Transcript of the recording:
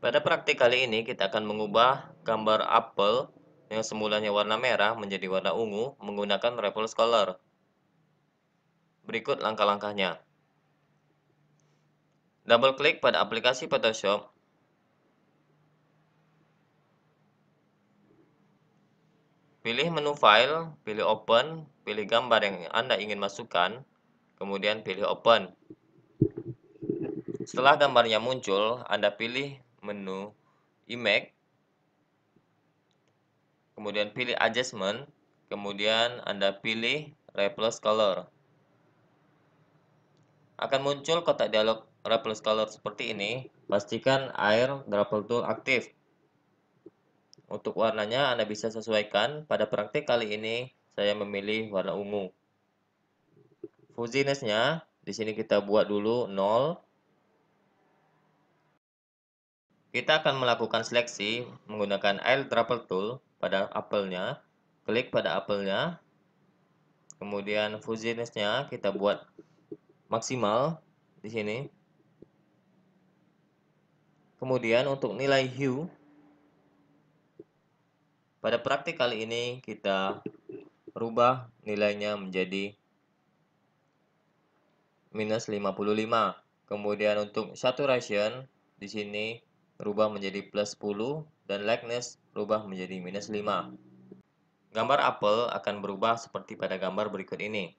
Pada praktik kali ini kita akan mengubah gambar apel yang semulanya warna merah menjadi warna ungu menggunakan Repulse Color. Berikut langkah-langkahnya. Double klik pada aplikasi Photoshop. Pilih menu file, pilih open, pilih gambar yang Anda ingin masukkan, kemudian pilih open. Setelah gambarnya muncul, Anda pilih menu image kemudian pilih adjustment kemudian Anda pilih replace color akan muncul kotak dialog replace color seperti ini pastikan air grapple tool aktif untuk warnanya Anda bisa sesuaikan pada praktik kali ini saya memilih warna ungu fuzzinessnya di sini kita buat dulu 0 kita akan melakukan seleksi menggunakan eyedropper tool pada apelnya. Klik pada apelnya. Kemudian fuzziness kita buat maksimal di sini. Kemudian untuk nilai hue pada praktik kali ini kita rubah nilainya menjadi minus 55. Kemudian untuk saturation di sini berubah menjadi plus 10 dan likeness berubah menjadi minus 5. Gambar apel akan berubah seperti pada gambar berikut ini.